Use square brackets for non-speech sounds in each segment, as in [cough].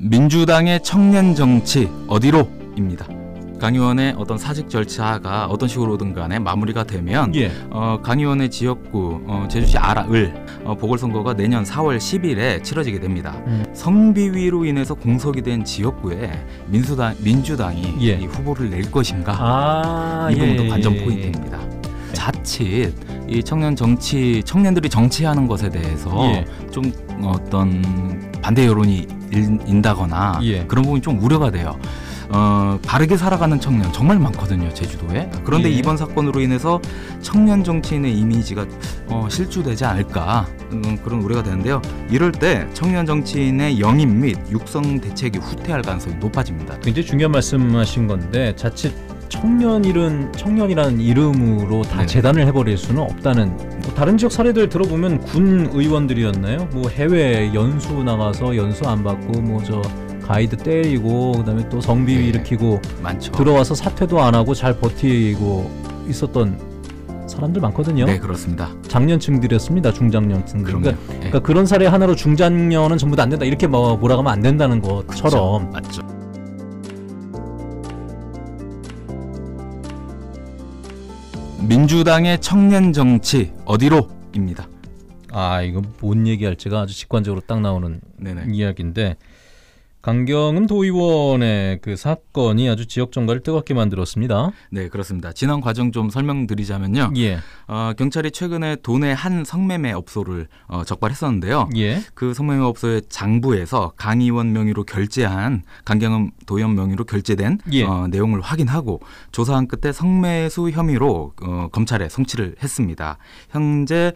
민주당의 청년 정치 어디로입니다. 강 의원의 어떤 사직 절차가 어떤 식으로든 간에 마무리가 되면 예. 어, 강 의원의 지역구 어, 제주시 아라을 어, 보궐선거가 내년 4월 10일에 치러지게 됩니다. 음. 성비위로 인해서 공석이 된 지역구에 민수당, 민주당이 예. 이 후보를 낼 것인가 아, 이 부분도 예, 예 관전 예. 포인트입니다. 네. 자칫 이 청년 정치 청년들이 정치하는 것에 대해서 예. 좀 어떤 반대 여론이 인다거나 예. 그런 부분이 좀 우려가 돼요. 어, 바르게 살아가는 청년 정말 많거든요 제주도에 그런데 예. 이번 사건으로 인해서 청년 정치인의 이미지가 어, 실추되지 않을까 음, 그런 우려가 되는데요 이럴 때 청년 정치인의 영입 및 육성 대책이 후퇴할 가능성이 높아집니다 굉장히 중요한 말씀하신 건데 자칫 청년이른 청년이라는 이름으로 다네 재단을 해버릴 수는 없다는 뭐 다른 지역 사례들 들어보면 군 의원들이었나요? 뭐 해외 연수 나가서 연수 안 받고 뭐 저 가이드 때리고 그다음에 또 성비위 네. 일으키고 많죠. 들어와서 사퇴도 안 하고 잘 버티고 있었던 사람들 많거든요. 네 그렇습니다. 장년층들이었습니다. 중장년층. 그러니까, 네. 그러니까 그런 사례 하나로 중장년은 전부 다 안 된다 이렇게 뭐 몰아가면 안 된다는 것처럼 그쵸. 그렇죠. 맞죠. 민주당의 청년 정치 어디로입니다. 아 이거 뭔 얘기할지가 아주 직관적으로 딱 나오는 네네. 이야기인데 강경은 도의원의 그 사건이 아주 지역 정가를 뜨겁게 만들었습니다. 네, 그렇습니다. 지난 과정 좀 설명드리자면요. 예. 어, 경찰이 최근에 도내 한 성매매 업소를 어, 적발했었는데요. 예. 그 성매매 업소의 장부에서 강 의원 명의로 결제한 강경은 도의원 명의로 결제된 예. 어, 내용을 확인하고 조사한 끝에 성매수 혐의로 어, 검찰에 송치를 했습니다. 현재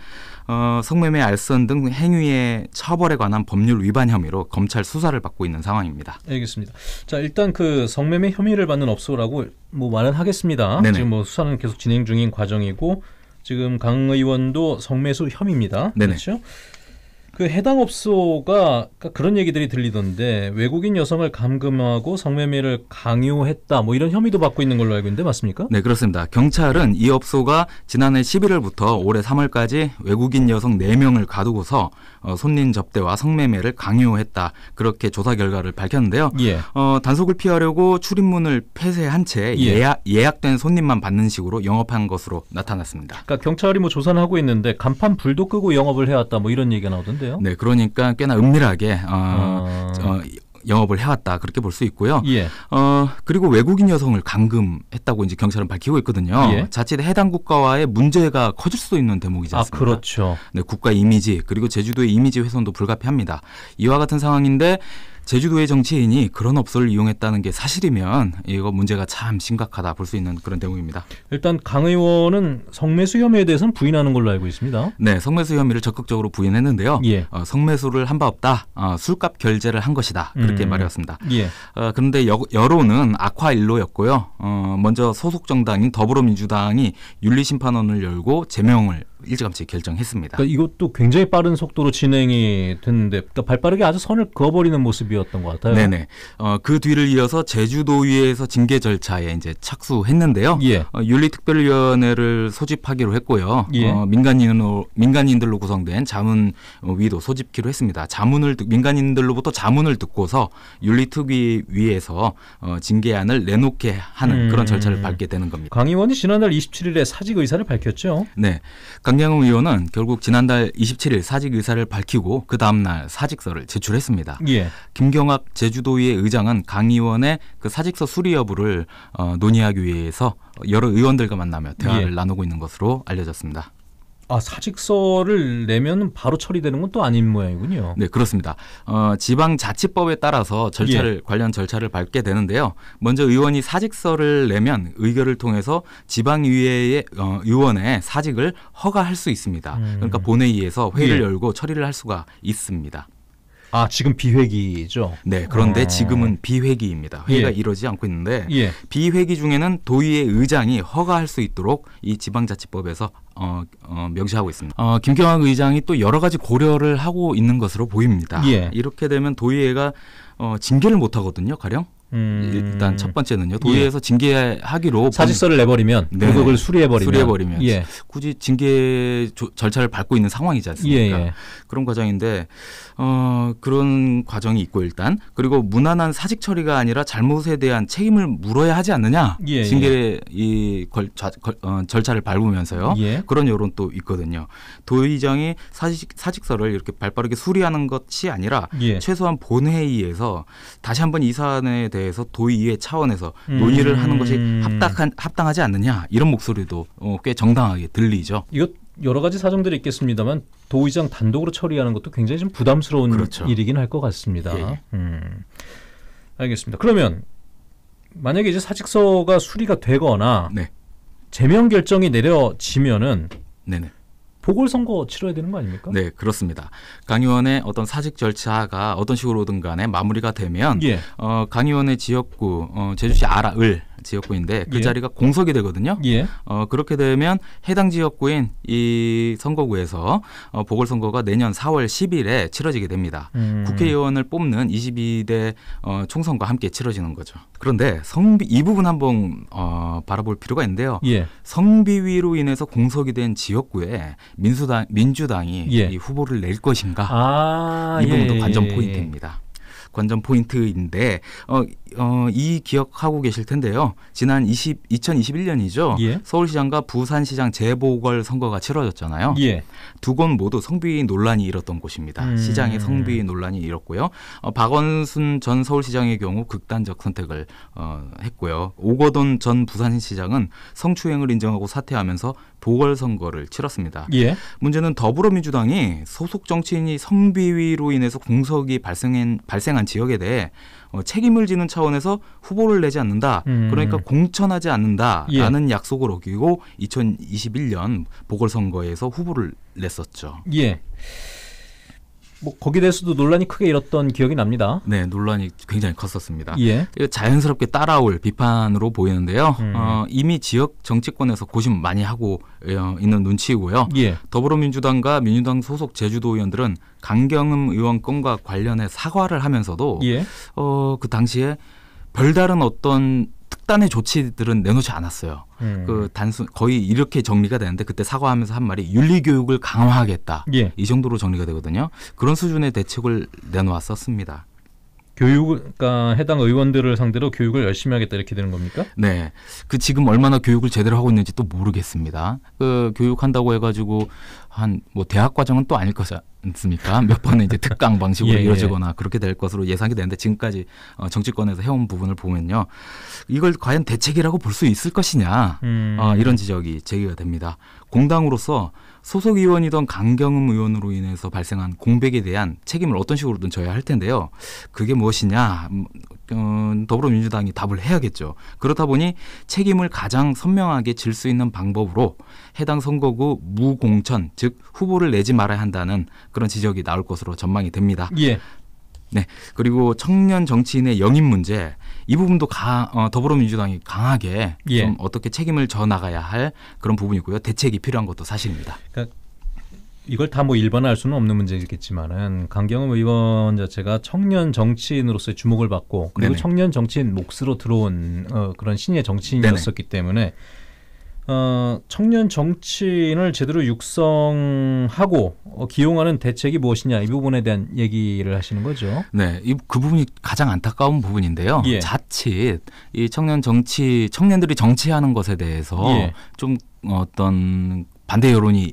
어, 성매매 알선 등 행위의 처벌에 관한 법률 위반 혐의로 검찰 수사를 받고 있는 상황입니다. 알겠습니다. 자 일단 그 성매매 혐의를 받는 업소라고 뭐 말은 하겠습니다. 네네. 지금 뭐 수사는 계속 진행 중인 과정이고 지금 강 의원도 성매수 혐의입니다. 네네. 그렇죠? 그 해당 업소가 그 그런 얘기들이 들리던데 외국인 여성을 감금하고 성매매를 강요했다 뭐 이런 혐의도 받고 있는 걸로 알고 있는데 맞습니까? 네 그렇습니다. 경찰은 이 업소가 지난해 11월부터 올해 3월까지 외국인 여성 4명을 가두고서 어, 손님 접대와 성매매를 강요했다 그렇게 조사 결과를 밝혔는데요. 예. 어, 단속을 피하려고 출입문을 폐쇄한 채 예. 예약, 예약된 손님만 받는 식으로 영업한 것으로 나타났습니다. 그러니까 경찰이 뭐조사를 하고 있는데 간판 불도 끄고 영업을 해왔다 뭐 이런 얘기가 나오던데. 그래요? 네, 그러니까 꽤나 은밀하게 어, 아. 어, 영업을 해왔다 그렇게 볼 수 있고요. 예. 어 그리고 외국인 여성을 감금했다고 이제 경찰은 밝히고 있거든요. 예. 자칫 해당 국가와의 문제가 커질 수도 있는 대목이지 아, 않습니까? 아, 그렇죠. 네, 국가 이미지 그리고 제주도의 이미지 훼손도 불가피합니다. 이와 같은 상황인데 제주도의 정치인이 그런 업소를 이용했다는 게 사실이면 이거 문제가 참 심각하다 볼 수 있는 그런 대목입니다. 일단 강 의원은 성매수 혐의에 대해서는 부인하는 걸로 알고 있습니다. 네, 성매수 혐의를 적극적으로 부인했는데요. 예. 어, 성매수를 한 바 없다. 어, 술값 결제를 한 것이다. 그렇게 음. 말해왔습니다. 예. 어, 그런데 여, 여론은 악화일로였고요. 어, 먼저 소속 정당인 더불어민주당이 윤리심판원을 열고 제명을 일찌감치 결정했습니다. 그러니까 이것도 굉장히 빠른 속도로 진행이 됐는데 그러니까 발빠르게 아주 선을 그어버리는 모습이었던 것 같아요. 네네. 어, 그 뒤를 이어서 제주도의에서 징계 절차에 이제 착수했는데요. 예. 어, 윤리특별위원회를 소집하기로 했고요. 예. 어, 민간인으로 민간인들로 구성된 자문 위도 소집기로 했습니다. 자문을 민간인들로부터 자문을 듣고서 윤리특위위에서 어, 징계안을 내놓게 하는 음. 그런 절차를 음. 밟게 되는 겁니다. 강 의원이 지난달 27일에 사직 의사를 밝혔죠. 네. 강 강경호 의원은 결국 지난달 27일 사직 의사를 밝히고 그 다음날 사직서를 제출했습니다. 예. 김경학 제주도의회 의장은 강 의원의 그 사직서 수리 여부를 어, 논의하기 위해서 여러 의원들과 만나며 대화를 예. 나누고 있는 것으로 알려졌습니다. 아, 사직서를 내면 바로 처리되는 건 또 아닌 모양이군요. 네, 그렇습니다. 어, 지방자치법에 따라서 절차를 예. 관련 절차를 밟게 되는데요. 먼저 의원이 사직서를 내면 의결을 통해서 지방의회의 어, 의원의 사직을 허가할 수 있습니다. 음. 그러니까 본회의에서 회의를 예. 열고 처리를 할 수가 있습니다. 아 지금 비회기죠. 네, 그런데 아. 지금은 비회기입니다. 회의가 예. 이루어지지 않고 있는데 예. 비회기 중에는 도의회 의장이 허가할 수 있도록 이 지방자치법에서 어, 어, 명시하고 있습니다. 어, 김경환 의장이 또 여러 가지 고려를 하고 있는 것으로 보입니다. 예. 이렇게 되면 도의회가 어, 징계를 못 하거든요, 가령. 음. 일단 첫 번째는요. 도의에서 예. 징계하기로 사직서를 내버리면 네. 의을 수리해버리면 수리해버리면 예. 굳이 징계 조, 절차를 밟고 있는 상황이지 않습니까? 예예. 예. 그런 과정인데 어, 그런 과정이 있고 일단 그리고 무난한 사직 처리가 아니라 잘못에 대한 책임을 물어야 하지 않느냐 예 징계 예. 이 걸, 좌, 걸, 어, 절차를 밟으면서요 예. 그런 여론 또 있거든요. 도의장이 사직 사직서를 이렇게 발빠르게 수리하는 것이 아니라 예. 최소한 본회의에서 다시 한번 이 사안에 대해 대해서 도의회 차원에서 음. 논의를 하는 것이 음. 합당한 합당하지 않느냐 이런 목소리도 어, 꽤 정당하게 들리죠. 이것 여러 가지 사정들이 있겠습니다만 도의장 단독으로 처리하는 것도 굉장히 좀 부담스러운 그렇죠. 일이긴 할 것 같습니다. 예, 예. 음. 알겠습니다. 그러면 만약에 이제 사직서가 수리가 되거나 네. 제명 결정이 내려지면은 네네. 보궐선거 치러야 되는 거 아닙니까? 네, 그렇습니다. 강 의원의 어떤 사직 절차가 어떤 식으로든 간에 마무리가 되면 예. 어, 강 의원의 지역구 어, 제주시 아라을 지역구인데 그 예. 자리가 공석이 되거든요. 예. 어, 그렇게 되면 해당 지역구인 이 선거구에서 어, 보궐선거가 내년 4월 10일에 치러지게 됩니다. 음. 국회의원을 뽑는 22대 어, 총선과 함께 치러지는 거죠. 그런데 성비 이 부분 한번 어, 바라볼 필요가 있는데요. 예. 성비위로 인해서 공석이 된 지역구에 민수당 민주당이 예. 이 후보를 낼 것인가 아, 이 부분도 예, 예, 관전 포인트입니다. 관전 포인트인데 어, 어, 이 기억하고 계실 텐데요. 지난 20, 2021년이죠. 예. 서울시장과 부산시장 재보궐 선거가 치러졌잖아요. 예. 두곳 모두 성비 논란이 일었던 곳입니다. 음. 시장의 성비 논란이 일었고요. 어, 박원순 전 서울시장의 경우 극단적 선택을 어, 했고요. 오거돈 전 부산시장은 성추행을 인정하고 사퇴하면서 보궐선거를 치렀습니다. 예. 문제는 더불어민주당이 소속 정치인이 성비위로 인해서 공석이 발생한, 발생한 지역에 대해 어, 책임을 지는 차원에서 후보를 내지 않는다. 음. 그러니까 공천하지 않는다라는 예. 약속을 어기고 2021년 보궐선거에서 후보를 냈었죠. 예. 뭐 거기에 대해서도 논란이 크게 일었던 기억이 납니다. 네, 논란이 굉장히 컸었습니다. 예. 자연스럽게 따라올 비판으로 보이는데요. 음. 어, 이미 지역 정치권에서 고심 많이 하고 어, 있는 눈치이고요. 예. 더불어민주당과 민주당 소속 제주도 의원들은 강경음 의원 건과 관련해 사과를 하면서도 예. 어, 그 당시에 별다른 어떤 특단의 조치들은 내놓지 않았어요. 음. 그 단순 거의 이렇게 정리가 되는데 그때 사과하면서 한 말이 윤리 교육을 강화하겠다. 예. 이 정도로 정리가 되거든요. 그런 수준의 대책을 내놓았었습니다. 교육, 그러니까 해당 의원들을 상대로 교육을 열심히 하겠다 이렇게 되는 겁니까? 네. 그 지금 얼마나 교육을 제대로 하고 있는지 또 모르겠습니다. 그 교육한다고 해가지고 한 뭐 대학 과정은 또 아닐 것 않습니까? 몇 번의 이제 특강 방식으로 예, 예. 이루어지거나 그렇게 될 것으로 예상이 되는데 지금까지 어, 정치권에서 해온 부분을 보면요, 이걸 과연 대책이라고 볼 수 있을 것이냐 음. 어, 이런 지적이 제기가 됩니다. 공당으로서 소속 의원이던 강경음 의원으로 인해서 발생한 공백에 대한 책임을 어떤 식으로든 져야 할 텐데요. 그게 무엇이냐? 음, 어, 더불어민주당이 답을 해야겠죠. 그렇다 보니 책임을 가장 선명하게 질 수 있는 방법으로 해당 선거구 무공천, 즉 후보를 내지 말아야 한다는 그런 지적이 나올 것으로 전망이 됩니다. 예. 네. 그리고 청년 정치인의 영입 문제 이 부분도 가, 어, 더불어민주당이 강하게 예. 좀 어떻게 책임을 져 나가야 할 그런 부분이고요. 대책이 필요한 것도 사실입니다. 그러니까 이걸 다 뭐 일반화할 수는 없는 문제겠지만은 강경호 의원 자체가 청년 정치인으로서의 주목을 받고 그리고 네네. 청년 정치인 몫으로 들어온 어, 그런 신예 정치인이었었기 네네. 때문에 어, 청년 정치인을 제대로 육성하고 어, 기용하는 대책이 무엇이냐 이 부분에 대한 얘기를 하시는 거죠. 네, 이, 그 부분이 가장 안타까운 부분인데요. 예. 자칫 이 청년 정치 청년들이 정치하는 것에 대해서 예. 좀 어떤 반대 여론이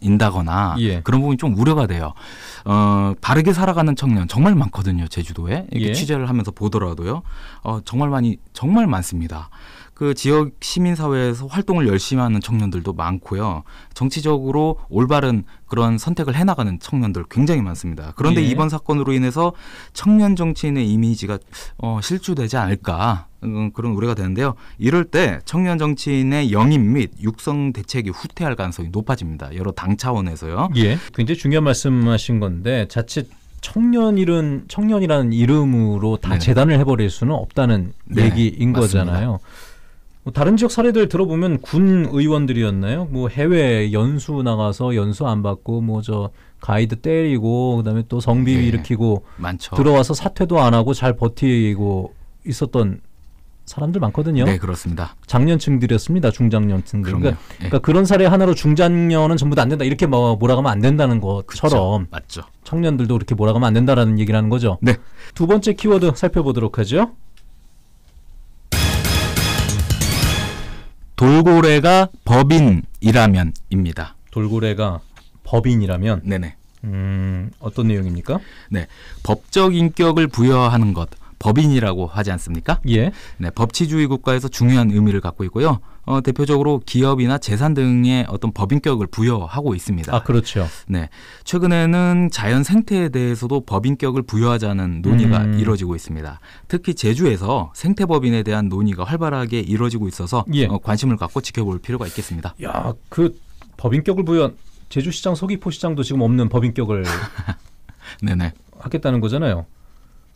인다거나 예. 그런 부분이 좀 우려가 돼요. 어, 바르게 살아가는 청년 정말 많거든요. 제주도에 이렇게 예. 취재를 하면서 보더라도요. 어, 정말 많이 정말 많습니다. 그 지역 시민사회에서 활동을 열심히 하는 청년들도 많고요. 정치적으로 올바른 그런 선택을 해나가는 청년들 굉장히 많습니다. 그런데 예. 이번 사건으로 인해서 청년 정치인의 이미지가 어, 실추되지 않을까 음, 그런 우려가 되는데요. 이럴 때 청년 정치인의 영입 및 육성 대책이 후퇴할 가능성이 높아집니다. 여러 당 차원에서요. 예, 굉장히 중요한 말씀하신 건데 자칫 청년이른 청년이라는 이름으로 다 네. 재단을 해버릴 수는 없다는 네, 얘기인 맞습니다. 거잖아요. 뭐 다른 지역 사례들 들어보면 군 의원들이었나요? 뭐 해외 연수 나가서 연수 안 받고 뭐 저 가이드 때리고 그다음에 또 성비위 네, 예, 일으키고 많죠. 들어와서 사퇴도 안 하고 잘 버티고 있었던 사람들 많거든요. 네, 그렇습니다. 장년층들이었습니다. 중장년층들. 그 그러니까, 네. 그러니까 그런 사례 하나로 중장년은 전부 다 안 된다. 이렇게 뭐 몰아가면 안 된다는 것처럼 그쵸, 맞죠. 청년들도 그렇게 몰아가면 안 된다라는 얘기라는 거죠. 네. 두 번째 키워드 살펴보도록 하죠. 돌고래가 법인이라면입니다. 돌고래가 법인이라면 네네. 음, 어떤 내용입니까? 네. 법적 인격을 부여하는 것, 법인이라고 하지 않습니까? 예. 네, 법치주의 국가에서 중요한 의미를 갖고 있고요. 어, 대표적으로 기업이나 재산 등의 어떤 법인격을 부여하고 있습니다. 아, 그렇죠. 네. 최근에는 자연 생태에 대해서도 법인격을 부여하자는 논의가 음. 이뤄지고 있습니다. 특히 제주에서 생태법인에 대한 논의가 활발하게 이뤄지고 있어서 예. 어, 관심을 갖고 지켜볼 필요가 있겠습니다. 야, 그 법인격을 부여 제주시장, 서귀포시장도 지금 없는 법인격을 [laughs] 네네. 하겠다는 거잖아요.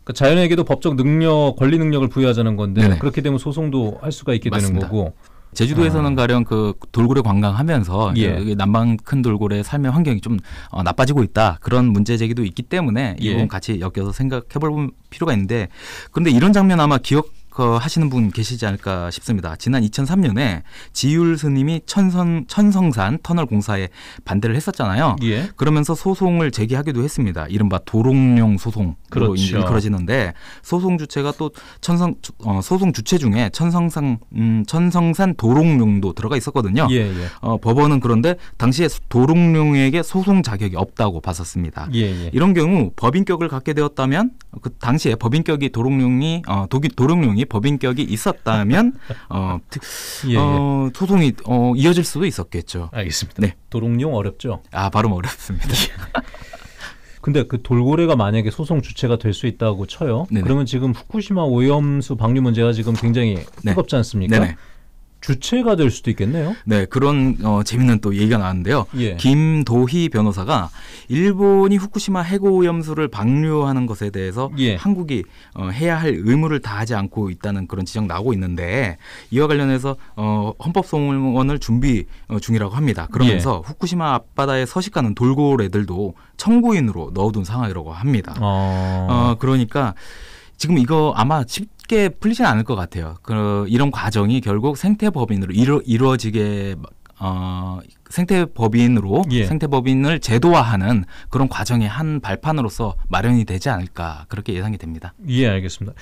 그러니까 자연에게도 법적 능력, 권리 능력을 부여하자는 건데 네네. 그렇게 되면 소송도 할 수가 있게 맞습니다. 되는 거고. 제주도에서는 아. 가령 그 돌고래 관광하면서 예. 남방 큰 돌고래 삶의 환경이 좀 어, 나빠지고 있다 그런 문제 제기도 있기 때문에 예. 이 부분 같이 엮여서 생각해 볼 필요가 있는데 그런데 이런 장면 아마 기억 그 하시는 분 계시지 않을까 싶습니다. 지난 2003년에 지율 스님이 천선 천성산 터널 공사에 반대를 했었잖아요. 예. 그러면서 소송을 제기하기도 했습니다. 이른바 도롱뇽 소송으로 그렇죠. 일컬어지는데 소송 주체가 또 천성 어, 소송 주체 중에 천성산 음, 천성산 도롱뇽도 들어가 있었거든요. 예, 예. 어, 법원은 그런데 당시에 도롱뇽에게 소송 자격이 없다고 봤었습니다. 예, 예. 이런 경우 법인격을 갖게 되었다면 그 당시에 법인격이 도롱뇽이 어, 도기, 도롱뇽이 법인격이 있었다면 [laughs] 어, 예, 예. 어, 소송이 어, 이어질 수도 있었겠죠. 알겠습니다. 네. 도롱뇽 어렵죠? 아 발음 어렵습니다. 예. 근데 그 돌고래가 만약에 소송 주체가 될 수 있다고 쳐요. 네네. 그러면 지금 후쿠시마 오염수 방류 문제가 지금 굉장히 네. 뜨겁지 않습니까? 네네. 주체가 될 수도 있겠네요. 네, 그런 어, 재밌는 또 얘기가 나왔는데요. 예. 김도희 변호사가 일본이 후쿠시마 해고오염수를 방류하는 것에 대해서 예. 한국이 어, 해야 할 의무를 다하지 않고 있다는 그런 지적 나오고 있는데 이와 관련해서 어, 헌법소원을 준비 어, 중이라고 합니다. 그러면서 예. 후쿠시마 앞바다에 서식하는 돌고래들도 청구인으로 넣어둔 상황이라고 합니다. 어, 어 그러니까. 지금 이거 아마 쉽게 풀리진 않을 것 같아요. 그 이런 과정이 결국 생태 법인으로 이루, 이루어지게 어, 생태 법인으로 예. 생태 법인을 제도화하는 그런 과정의 한 발판으로서 마련이 되지 않을까 그렇게 예상이 됩니다. 예, 알겠습니다.